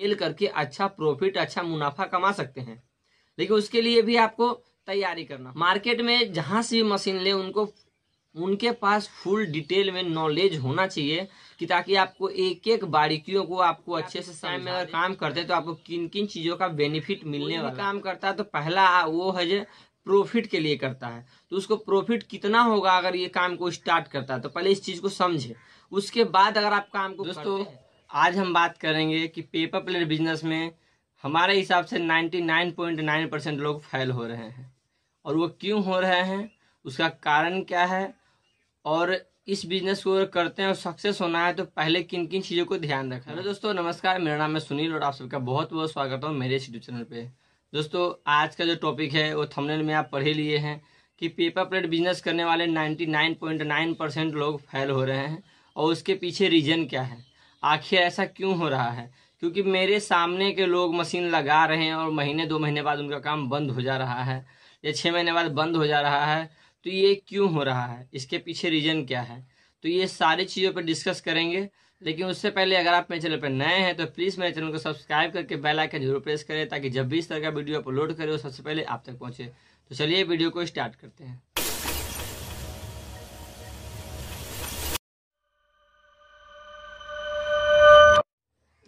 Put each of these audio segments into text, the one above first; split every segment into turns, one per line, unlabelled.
cell करके अच्छा profit अच्छा मुनाफा कमा सकते हैं लेकिन उसके लिए भी आपको तैयारी करना मार्केट में जहाँ से भी मशीन ले उनको उनके पास फुल डिटेल में नॉलेज होना चाहिए कि ताकि आपको एक एक बारीकियों को आपको अच्छे से समय में अगर काम करते तो आपको किन किन चीज़ों का बेनिफिट मिलने वाला काम करता है तो पहला वो है जो प्रॉफिट के लिए करता है तो उसको प्रॉफिट कितना होगा अगर ये काम को स्टार्ट करता है तो पहले इस चीज़ को समझे उसके बाद अगर आप काम को दोस्तों आज हम बात करेंगे कि पेपर प्लेयर बिजनेस में हमारे हिसाब से 99.9 परसेंट लोग फैल हो रहे हैं और वो क्यों हो रहे हैं उसका कारण क्या है और इस बिजनेस को करते हैं और सक्सेस होना है तो पहले किन किन चीज़ों को ध्यान रखना है दोस्तों नमस्कार मेरा नाम है सुनील और आप सबका बहुत बहुत स्वागत है मेरे यूट्यूब चैनल पर दोस्तों आज का जो टॉपिक है वो थमनेल में आप पढ़े लिए हैं कि पेपर प्लेट बिजनेस करने वाले 99.9 परसेंट लोग फैल हो रहे हैं और उसके पीछे रीजन क्या है आखिर ऐसा क्यों हो रहा है क्योंकि मेरे सामने के लोग मशीन लगा रहे हैं और महीने दो महीने बाद उनका काम बंद हो जा रहा है या छः महीने बाद बंद हो जा रहा है तो ये क्यों हो रहा है इसके पीछे रीजन क्या है तो ये सारी चीज़ों पर डिस्कस करेंगे लेकिन उससे पहले अगर आप मेरे चैनल पर नए हैं तो प्लीज़ मेरे चैनल को सब्सक्राइब करके बेल आइकन जरूर प्रेस करें ताकि जब भी इस तरह का वीडियो अपलोड करें वो सबसे पहले आप तक पहुंचे तो चलिए वीडियो को स्टार्ट करते हैं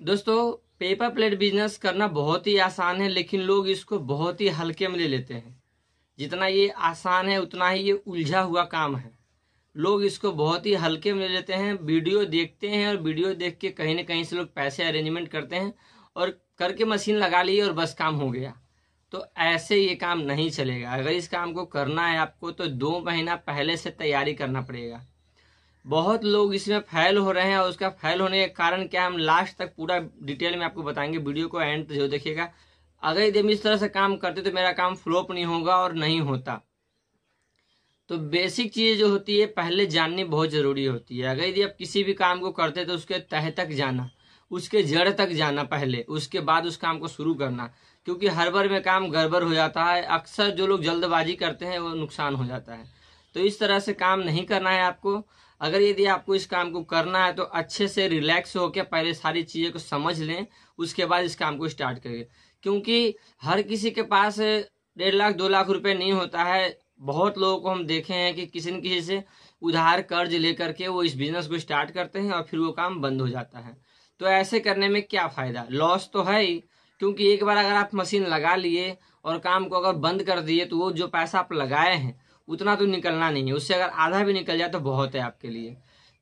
दोस्तों पेपर प्लेट बिजनेस करना बहुत ही आसान है लेकिन लोग इसको बहुत ही हल्के में ले लेते हैं जितना ये आसान है उतना ही ये उलझा हुआ काम है लोग इसको बहुत ही हल्के में ले लेते हैं वीडियो देखते हैं और वीडियो देख के कहीं ना कहीं से लोग पैसे अरेंजमेंट करते हैं और करके मशीन लगा लिए और बस काम हो गया तो ऐसे ये काम नहीं चलेगा अगर इस काम को करना है आपको तो दो महीना पहले से तैयारी करना पड़ेगा बहुत लोग इसमें फैल हो रहे हैं और उसका फैल होने के कारण क्या हम लास्ट तक पूरा डिटेल में आपको बताएंगे वीडियो को एंड जरूर देखिएगा अगर यदि हम इस तरह से काम करते तो मेरा काम फ्लोप नहीं होगा और नहीं होता तो बेसिक चीज़ जो होती है पहले जाननी बहुत ज़रूरी होती है अगर यदि आप किसी भी काम को करते तो उसके तह तक जाना उसके जड़ तक जाना पहले उसके बाद उस काम को शुरू करना क्योंकि हर बार में काम गड़बड़ हो जाता है अक्सर जो लोग जल्दबाजी करते हैं वो नुकसान हो जाता है तो इस तरह से काम नहीं करना है आपको अगर यदि आपको इस काम को करना है तो अच्छे से रिलैक्स होकर पहले सारी चीज़ें को समझ लें उसके बाद इस काम को स्टार्ट करें क्योंकि हर किसी के पास डेढ़ लाख दो लाख रुपए नहीं होता है बहुत लोगों को हम देखे हैं कि किसी न किसी से उधार कर्ज लेकर के वो इस बिजनेस को स्टार्ट करते हैं और फिर वो काम बंद हो जाता है तो ऐसे करने में क्या फ़ायदा लॉस तो है ही क्योंकि एक बार अगर आप मशीन लगा लिए और काम को अगर बंद कर दिए तो वो जो पैसा आप लगाए हैं उतना तो निकलना नहीं है उससे अगर आधा भी निकल जाए तो बहुत है आपके लिए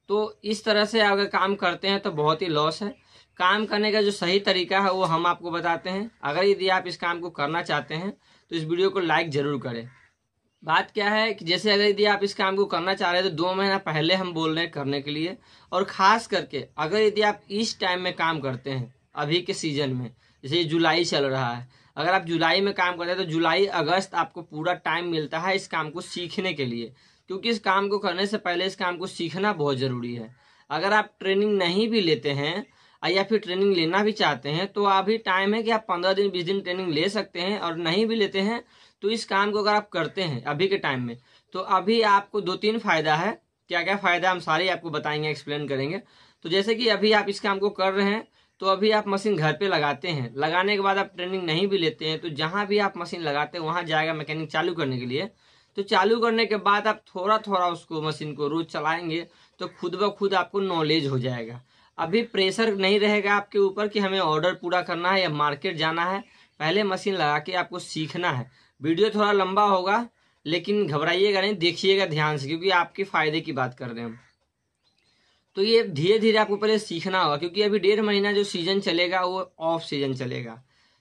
तो इस तरह से अगर काम करते हैं तो बहुत ही लॉस है काम करने का जो सही तरीका है वो हम आपको बताते हैं अगर यदि आप इस काम को करना चाहते हैं तो इस वीडियो को लाइक ज़रूर करें बात क्या है कि जैसे अगर यदि आप इस काम को करना चाह रहे हैं तो दो महीना पहले हम बोल रहे हैं करने के लिए और ख़ास करके अगर यदि आप इस टाइम में काम करते हैं अभी के सीजन में जैसे जुलाई चल रहा है अगर आप जुलाई में काम करते हैं तो जुलाई अगस्त आपको पूरा टाइम मिलता है इस काम को सीखने के लिए क्योंकि इस काम को करने से पहले इस काम को सीखना बहुत ज़रूरी है अगर आप ट्रेनिंग नहीं भी लेते हैं या फिर ट्रेनिंग लेना भी चाहते हैं तो अभी टाइम है कि आप पंद्रह दिन बीस दिन ट्रेनिंग ले सकते हैं और नहीं भी लेते हैं तो इस काम को अगर आप करते हैं अभी के टाइम में तो अभी आपको दो तीन फायदा है क्या क्या फायदा हम सारे आपको बताएंगे एक्सप्लेन करेंगे तो जैसे कि अभी आप इस काम को कर रहे हैं तो अभी आप मशीन घर पे लगाते हैं लगाने के बाद आप ट्रेनिंग नहीं भी लेते हैं तो जहाँ भी आप मशीन लगाते हैं वहाँ जाएगा मैकेनिक चालू करने के लिए तो चालू करने के बाद आप थोड़ा थोड़ा उसको मशीन को रोज चलाएंगे तो खुद ब खुद आपको नॉलेज हो जाएगा अभी प्रेशर नहीं रहेगा आपके ऊपर कि हमें ऑर्डर पूरा करना है या मार्केट जाना है पहले मशीन लगा के आपको सीखना है वीडियो थोड़ा लंबा होगा लेकिन घबराइएगा नहीं देखिएगा ध्यान से क्योंकि आपके फायदे की बात कर रहे हैं हम तो ये धीरे धीरे आपको पहले सीखना होगा क्योंकि अभी डेढ़ महीना जो सीजन चलेगा वो ऑफ सीजन चलेगा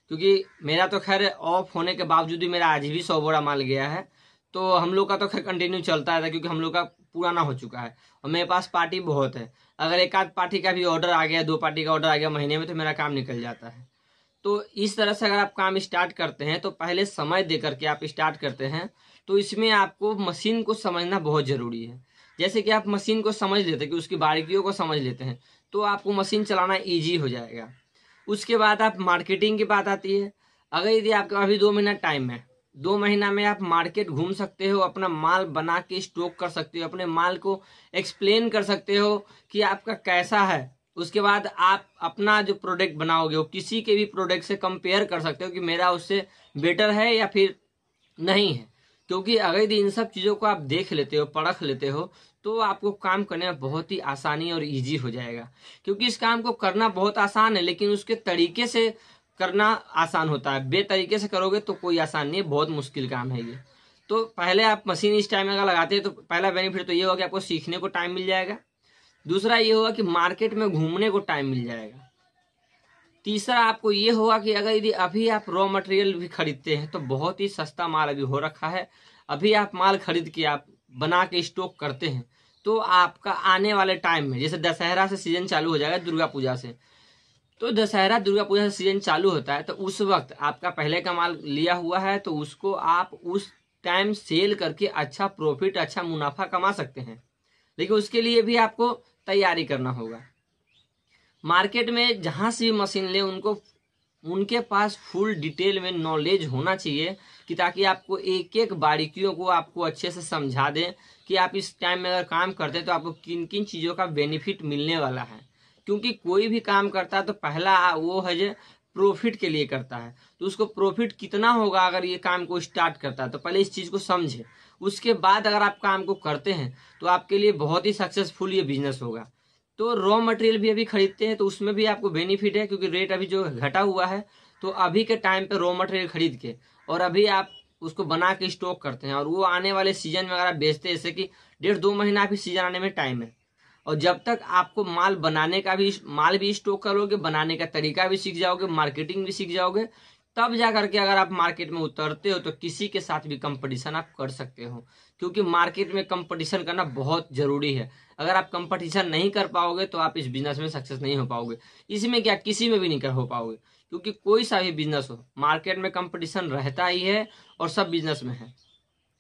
क्योंकि मेरा तो खैर ऑफ होने के बावजूद भी मेरा आज भी सौ बोरा माल गया है तो हम लोग का तो खैर कंटिन्यू चलता है क्योंकि हम लोग का पुराना हो चुका है और मेरे पास पार्टी बहुत है अगर एक आध पार्टी का भी ऑर्डर आ गया दो पार्टी का ऑर्डर आ गया महीने में तो मेरा काम निकल जाता है तो इस तरह से अगर आप काम स्टार्ट करते हैं तो पहले समय दे करके आप स्टार्ट करते हैं तो इसमें आपको मशीन को समझना बहुत ज़रूरी है जैसे कि आप मशीन को समझ लेते हैं कि उसकी बारीकियों को समझ लेते हैं तो आपको मशीन चलाना ईजी हो जाएगा उसके बाद आप मार्केटिंग की बात आती है अगर यदि आपके अभी दो महीना टाइम है दो महीना में आप मार्केट घूम सकते हो अपना माल बना के स्टॉक कर सकते हो अपने माल को एक्सप्लेन कर सकते हो कि आपका कैसा है उसके बाद आप अपना जो प्रोडक्ट बनाओगे वो किसी के भी प्रोडक्ट से कंपेयर कर सकते हो कि मेरा उससे बेटर है या फिर नहीं है क्योंकि अगर यदि इन सब चीज़ों को आप देख लेते हो परख लेते हो तो आपको काम करने में बहुत ही आसानी और इजी हो जाएगा क्योंकि इस काम को करना बहुत आसान है लेकिन उसके तरीके से करना आसान होता है बे तरीके से करोगे तो कोई आसान नहीं है बहुत मुश्किल काम है ये तो पहले आप मशीन इस टाइम अगर लगाते हैं तो पहला बेनिफिट तो ये होगा कि आपको सीखने को टाइम मिल जाएगा दूसरा ये होगा कि मार्केट में घूमने को टाइम मिल जाएगा तीसरा आपको ये होगा कि अगर यदि अभी आप रॉ मटेरियल भी खरीदते हैं तो बहुत ही सस्ता माल अभी हो रखा है अभी आप माल खरीद के आप बना के स्टॉक करते हैं तो आपका आने वाले टाइम में जैसे दशहरा से सीजन चालू हो जाएगा दुर्गा पूजा से तो दशहरा दुर्गा पूजा से सीजन चालू होता है तो उस वक्त आपका पहले का माल लिया हुआ है तो उसको आप उस टाइम सेल करके अच्छा प्रॉफिट अच्छा मुनाफा कमा सकते हैं लेकिन उसके लिए भी आपको तैयारी करना होगा मार्केट में जहाँ से भी मशीन ले उनको उनके पास फुल डिटेल में नॉलेज होना चाहिए कि ताकि आपको एक एक बारीकियों को आपको अच्छे से समझा दें कि आप इस टाइम में अगर काम करते हैं तो आपको किन किन चीज़ों का बेनिफिट मिलने वाला है क्योंकि कोई भी काम करता है तो पहला वो है जो प्रॉफिट के लिए करता है तो उसको प्रॉफिट कितना होगा अगर ये काम को स्टार्ट करता है तो पहले इस चीज़ को समझे उसके बाद अगर आप काम को करते हैं तो आपके लिए बहुत ही सक्सेसफुल ये बिजनेस होगा तो रॉ मटेरियल भी अभी खरीदते हैं तो उसमें भी आपको बेनिफिट है क्योंकि रेट अभी जो घटा हुआ है तो अभी के टाइम पे रॉ मटेरियल खरीद के और अभी आप उसको बना के स्टॉक करते हैं और वो आने वाले सीजन में अगर आप बेचते हैं जैसे कि डेढ़ दो महीना भी सीजन आने में टाइम है और जब तक आपको माल बनाने का भी माल भी स्टॉक करोगे बनाने का तरीका भी सीख जाओगे मार्केटिंग भी सीख जाओगे तब जा करके अगर आप मार्केट में उतरते हो तो किसी के साथ भी कंपटीशन आप कर सकते हो क्योंकि मार्केट में कंपटीशन करना बहुत जरूरी है अगर आप कंपटीशन नहीं कर पाओगे तो आप इस बिजनेस में सक्सेस नहीं हो पाओगे इसमें क्या किसी में भी नहीं कर हो पाओगे क्योंकि कोई सा भी बिजनेस हो मार्केट में कंपटीशन रहता ही है और सब बिजनेस में है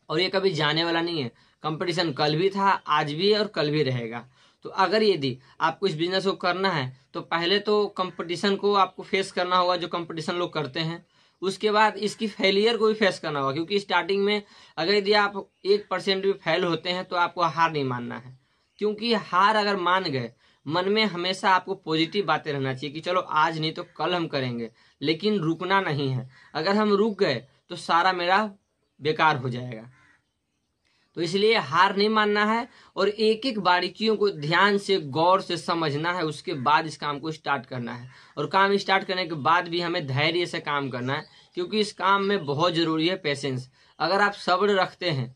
और ये कभी जाने वाला नहीं है कंपटीशन कल भी था आज भी और कल भी रहेगा तो अगर यदि आपको इस बिजनेस को करना है तो पहले तो कंपटीशन को आपको फेस करना होगा जो कंपटीशन लोग करते हैं उसके बाद इसकी फेलियर को भी फेस करना होगा क्योंकि स्टार्टिंग में अगर यदि आप एक परसेंट भी फेल होते हैं तो आपको हार नहीं मानना है क्योंकि हार अगर मान गए मन में हमेशा आपको पॉजिटिव बातें रहना चाहिए कि चलो आज नहीं तो कल हम करेंगे लेकिन रुकना नहीं है अगर हम रुक गए तो सारा मेरा बेकार हो जाएगा तो इसलिए हार नहीं मानना है और एक एक बारीकियों को ध्यान से गौर से समझना है उसके बाद इस काम को स्टार्ट करना है और काम स्टार्ट करने के बाद भी हमें धैर्य से काम करना है क्योंकि इस काम में बहुत ज़रूरी है पेशेंस अगर आप सब्र रखते हैं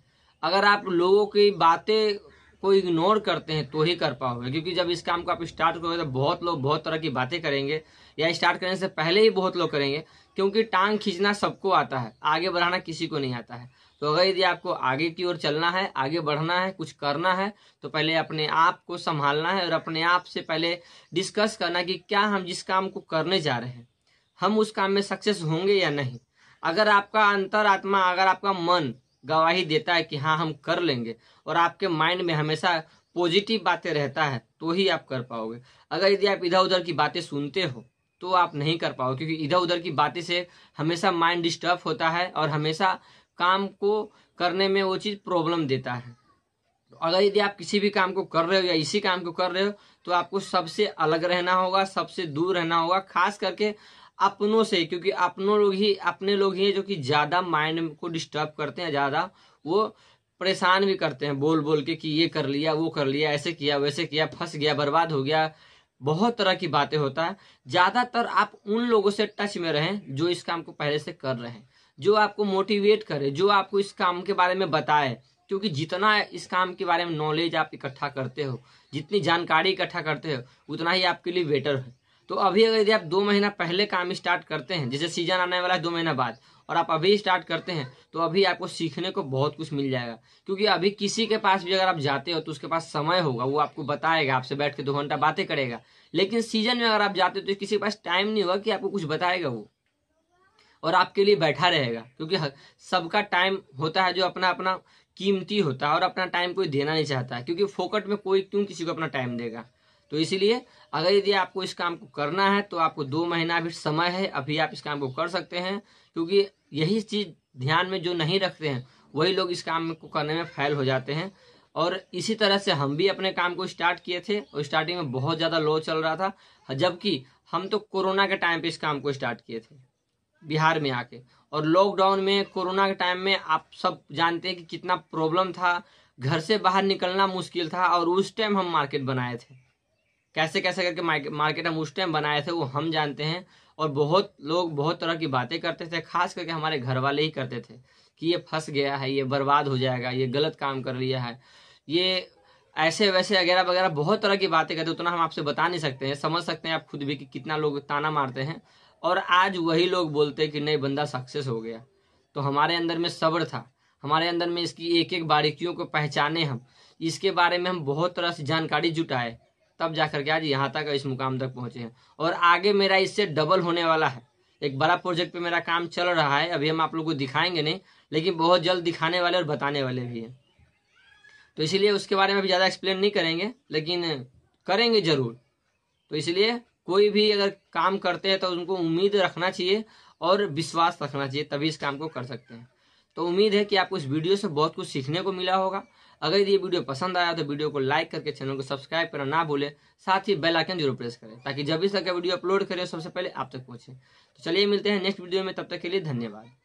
अगर आप लोगों की बातें को इग्नोर करते हैं तो ही कर पाओगे क्योंकि जब इस काम को आप स्टार्ट करोगे तो बहुत लोग बहुत तरह की बातें करेंगे या स्टार्ट करने से पहले ही बहुत लोग करेंगे क्योंकि टांग खींचना सबको आता है आगे बढ़ाना किसी को नहीं आता है तो अगर यदि आपको आगे की ओर चलना है आगे बढ़ना है कुछ करना है तो पहले अपने आप को संभालना है और अपने आप से पहले डिस्कस करना कि क्या हम जिस काम को करने जा रहे हैं हम उस काम में सक्सेस होंगे या नहीं अगर आपका अंतर आत्मा अगर आपका मन गवाही देता है कि हाँ हम कर लेंगे और आपके माइंड में हमेशा पॉजिटिव बातें रहता है तो ही आप कर पाओगे अगर यदि आप इधर उधर की बातें सुनते हो तो आप नहीं कर पाओगे क्योंकि इधर उधर की बातें से हमेशा माइंड डिस्टर्ब होता है और हमेशा काम को करने में वो चीज़ प्रॉब्लम देता है अगर यदि आप किसी भी काम को कर रहे हो या इसी काम को कर रहे हो तो आपको सबसे अलग रहना होगा सबसे दूर रहना होगा खास करके अपनों से क्योंकि अपनों लोग ही अपने लोग ही हैं जो कि ज़्यादा माइंड को डिस्टर्ब करते हैं ज़्यादा वो परेशान भी करते हैं बोल बोल के कि ये कर लिया वो कर लिया ऐसे किया वैसे किया फंस गया बर्बाद हो गया बहुत तरह की बातें होता है ज़्यादातर आप उन लोगों से टच में रहें जो इस काम को पहले से कर रहे हैं जो आपको मोटिवेट करे जो आपको इस काम के बारे में बताए क्योंकि जितना इस काम के बारे में नॉलेज आप इकट्ठा करते हो जितनी जानकारी इकट्ठा करते हो उतना ही आपके लिए बेटर है तो अभी अगर यदि आप दो महीना पहले काम स्टार्ट करते हैं जैसे सीजन आने वाला है दो महीना बाद और आप अभी स्टार्ट करते हैं तो अभी आपको सीखने को बहुत कुछ मिल जाएगा क्योंकि अभी किसी के पास भी अगर आप जाते हो तो उसके पास समय होगा वो आपको बताएगा आपसे बैठ के दो घंटा बातें करेगा लेकिन सीजन में अगर आप जाते हो तो किसी के पास टाइम नहीं होगा कि आपको कुछ बताएगा वो और आपके लिए बैठा रहेगा क्योंकि सबका टाइम होता है जो अपना अपना कीमती होता है और अपना टाइम कोई देना नहीं चाहता है क्योंकि फोकट में कोई क्यों किसी को अपना टाइम देगा तो इसीलिए अगर यदि आपको इस काम को करना है तो आपको दो महीना भी समय है अभी आप इस काम को कर सकते हैं क्योंकि यही चीज़ ध्यान में जो नहीं रखते हैं वही लोग इस काम को करने में फैल हो जाते हैं और इसी तरह से हम भी अपने काम को स्टार्ट किए थे और स्टार्टिंग में बहुत ज़्यादा लो चल रहा था जबकि हम तो कोरोना के टाइम पे इस काम को स्टार्ट किए थे बिहार में आके और लॉकडाउन में कोरोना के टाइम में आप सब जानते हैं कि कितना प्रॉब्लम था घर से बाहर निकलना मुश्किल था और उस टाइम हम मार्केट बनाए थे कैसे कैसे करके मार्केट हम उस टाइम बनाए थे वो हम जानते हैं और बहुत लोग बहुत तरह की बातें करते थे खास करके हमारे घर वाले ही करते थे कि ये फंस गया है ये बर्बाद हो जाएगा ये गलत काम कर लिया है ये ऐसे वैसे वगैरह वगैरह बहुत तरह की बातें करते उतना हम आपसे बता नहीं सकते हैं समझ सकते हैं आप खुद भी कि कितना लोग ताना मारते हैं और आज वही लोग बोलते कि नहीं बंदा सक्सेस हो गया तो हमारे अंदर में सब्र था हमारे अंदर में इसकी एक एक बारीकियों को पहचाने हम इसके बारे में हम बहुत तरह से जानकारी जुटाए तब जा करके आज यहाँ तक इस मुकाम तक पहुँचे हैं और आगे मेरा इससे डबल होने वाला है एक बड़ा प्रोजेक्ट पे मेरा काम चल रहा है अभी हम आप लोग को दिखाएंगे नहीं लेकिन बहुत जल्द दिखाने वाले और बताने वाले भी हैं तो इसलिए उसके बारे में अभी ज़्यादा एक्सप्लेन नहीं करेंगे लेकिन करेंगे ज़रूर तो इसलिए कोई भी अगर काम करते हैं तो उनको उम्मीद रखना चाहिए और विश्वास रखना चाहिए तभी इस काम को कर सकते हैं तो उम्मीद है कि आपको इस वीडियो से बहुत कुछ सीखने को मिला होगा अगर ये वीडियो पसंद आया तो वीडियो को लाइक करके चैनल को सब्सक्राइब करना ना भूले साथ ही बेल आइकन जरूर प्रेस करें ताकि जब भी तक वीडियो अपलोड करें सबसे पहले आप तक पहुंचे तो चलिए मिलते हैं नेक्स्ट वीडियो में तब तक के लिए धन्यवाद